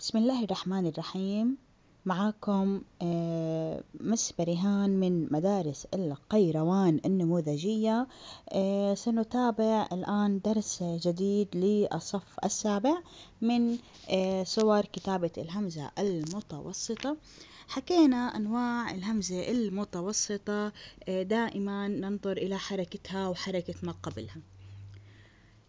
بسم الله الرحمن الرحيم معاكم آه، مس بريهان من مدارس القيروان النموذجية آه، سنتابع الآن درس جديد للصف السابع من آه، صور كتابة الهمزة المتوسطة حكينا أنواع الهمزة المتوسطة دائما ننظر إلى حركتها وحركة ما قبلها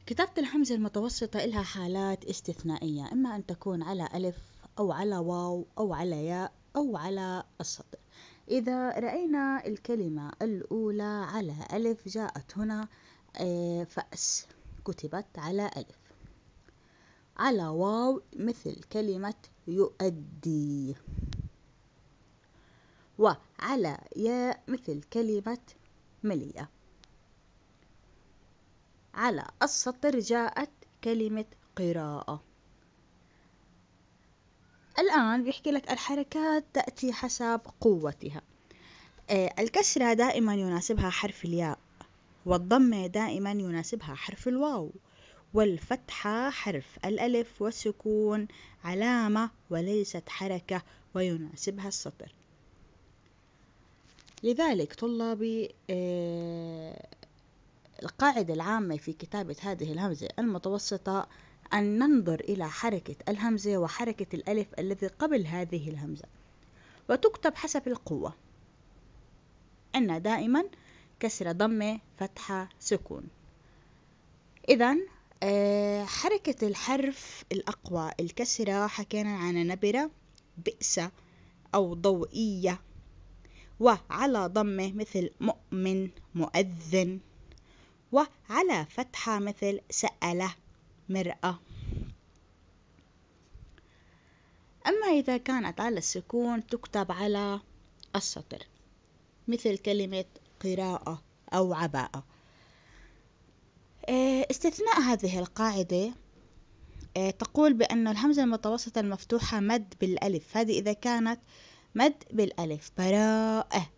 كتابة الهمزة المتوسطة إلها حالات استثنائية إما أن تكون على ألف أو على واو أو على ياء أو على السطر إذا رأينا الكلمة الأولى على ألف جاءت هنا آه، فأس كتبت على ألف على واو مثل كلمة يؤدي وعلى ياء مثل كلمة مليئة على السطر جاءت كلمة قراءة الآن بيحكي لك الحركات تأتي حسب قوتها آه، الكسرة دائما يناسبها حرف الياء والضمة دائما يناسبها حرف الواو والفتحة حرف الألف والسكون علامة وليست حركة ويناسبها السطر لذلك طلابي آه، القاعدة العامة في كتابة هذه الهمزة المتوسطة أن ننظر إلى حركة الهمزة وحركة الألف الذي قبل هذه الهمزة وتكتب حسب القوة عندنا دائما كسرة ضمة فتحة سكون إذا آه، حركة الحرف الأقوى الكسرة حكينا عن نبرة بئسة أو ضوئية وعلى ضمة مثل مؤمن مؤذن وعلى فتحة مثل سأله مرأة أما إذا كانت على السكون تكتب على السطر مثل كلمة قراءة أو عباءة إيه، استثناء هذه القاعدة إيه، تقول بأن الهمزة المتوسطة المفتوحة مد بالألف هذه إذا كانت مد بالألف براءة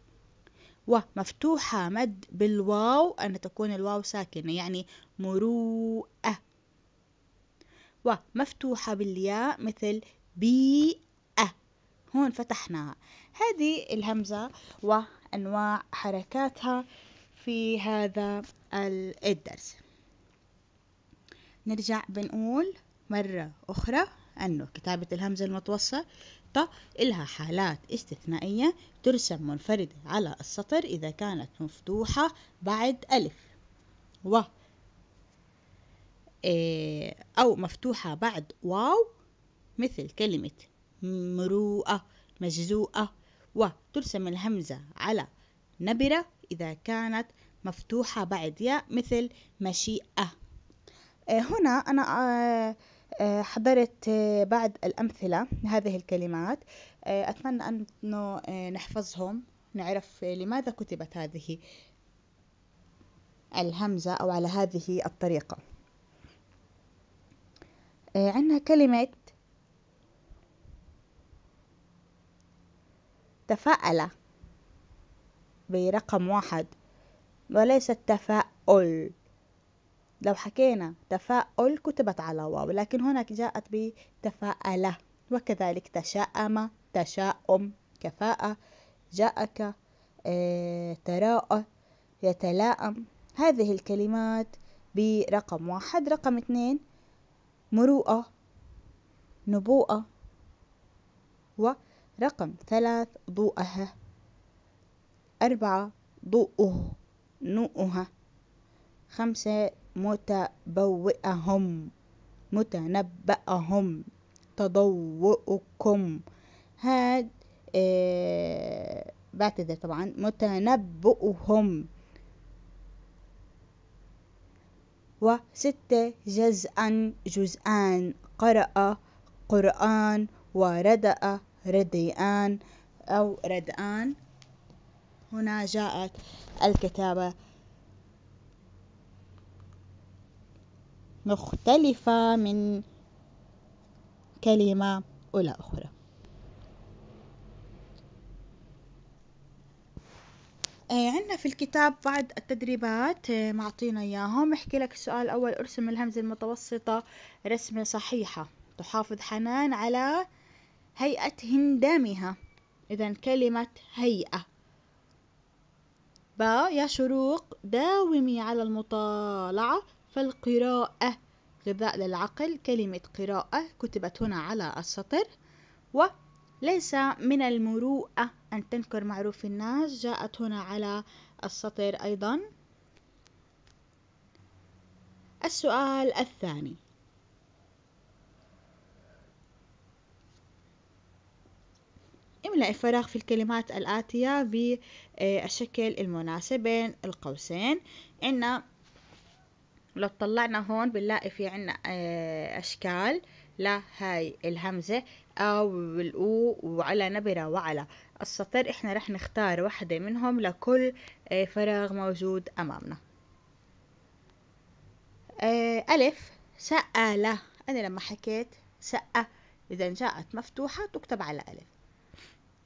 ومفتوحة مد بالواو أن تكون الواو ساكنة يعني مروءة ومفتوحة بالياء مثل بيئة هون فتحناها هذه الهمزة وأنواع حركاتها في هذا الدرس نرجع بنقول مرة أخرى أنه كتابة الهمزة المتوسطة الخطة إلها حالات استثنائية ترسم منفردة على السطر إذا كانت مفتوحة بعد ألف و إيه، أو مفتوحة بعد واو مثل كلمة مروءة مجزوءة وترسم الهمزة على نبرة إذا كانت مفتوحة بعد ياء مثل مشيئة إيه، هنا أنا آه، آه، حضرت آه، بعض الأمثلة لهذه الكلمات آه، أتمنى أنه نحفظهم نعرف لماذا كتبت هذه الهمزة أو على هذه الطريقة عندنا كلمة تفاءل برقم واحد وليس تفاؤل لو حكينا تفاؤل كتبت على واو لكن هناك جاءت بتفاءله وكذلك تشاءم تشاؤم كفاءة جاءك اه تراءى يتلاءم هذه الكلمات برقم واحد رقم اثنين مروءة نبوءة ورقم ثلاث ضوءها أربعة ضوءه نوءها خمسة متبوئهم متنبأهم تضوؤكم هاد آه بعتذر طبعا متنبؤهم وستة جزءا جزءان قرأ قرآن وردأ رديئان أو ردآن هنا جاءت الكتابة مختلفة من كلمة إلى أخرى آه، عندنا في الكتاب بعض التدريبات آه، معطينا إياهم احكي لك السؤال الأول ارسم الهمزة المتوسطة رسمة صحيحة تحافظ حنان على هيئة هندامها إذا كلمة هيئة با يا شروق داومي على المطالعة فالقراءة غذاء للعقل كلمة قراءة كتبت هنا على السطر وليس من المروءة أن تنكر معروف الناس جاءت هنا على السطر أيضا السؤال الثاني املأ الفراغ في الكلمات الآتية بالشكل المناسب بين القوسين إن لو طلعنا هون بنلاقي في عنا آه، أشكال لا هاي الهمزة أو الأو وعلى نبرة وعلى السطر إحنا رح نختار واحدة منهم لكل آه، فراغ موجود أمامنا آه، ألف سألة أنا لما حكيت سأة إذا جاءت مفتوحة تكتب على ألف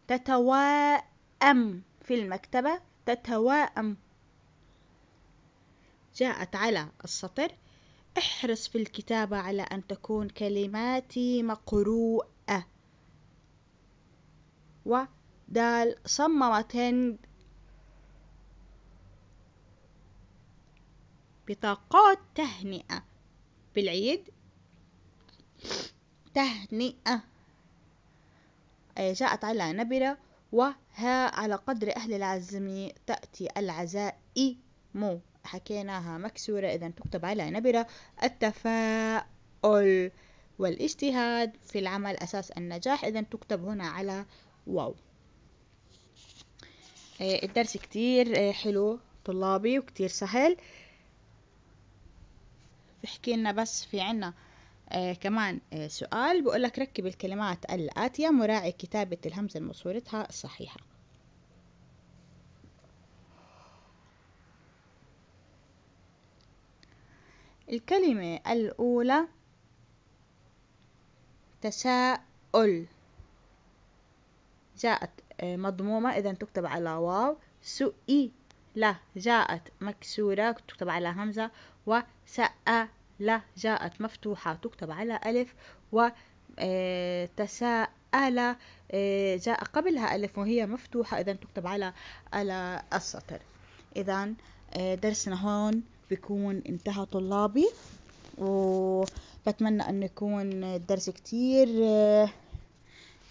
تتواءم في المكتبة تتواءم جاءت على السطر احرص في الكتابة على أن تكون كلماتي مقروءة ودال صممت هند بطاقات تهنئة بالعيد تهنئة جاءت على نبرة وها على قدر أهل العزم تأتي العزائم حكيناها مكسورة إذا تكتب على نبرة التفاؤل والاجتهاد في العمل أساس النجاح إذا تكتب هنا على واو إيه، الدرس كتير إيه، حلو طلابي وكتير سهل بحكي لنا بس في عنا آه كمان آه سؤال بقول لك ركب الكلمات الآتية مراعي كتابة الهمزة المصورتها الصحيحة الكلمة الأولى تساؤل جاءت آه، مضمومة إذا تكتب على واو سئي لا جاءت مكسورة تكتب على همزة وسأل جاءت مفتوحة تكتب على ألف وتساءل آه، آه، جاء قبلها ألف وهي مفتوحة إذا تكتب على على السطر إذا درسنا هون بكون انتهى طلابي وبتمنى أن يكون الدرس كتير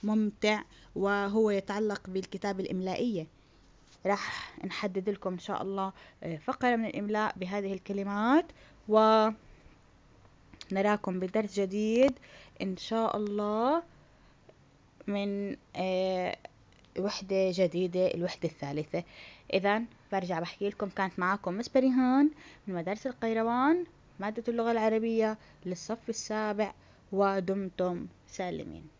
ممتع وهو يتعلق بالكتابة الإملائية راح نحدد لكم إن شاء الله فقرة من الإملاء بهذه الكلمات و نراكم بدرس جديد إن شاء الله من وحدة جديدة الوحدة الثالثة إذا برجع بحكي لكم كانت معاكم مس بريهان من مدارس القيروان مادة اللغة العربية للصف السابع ودمتم سالمين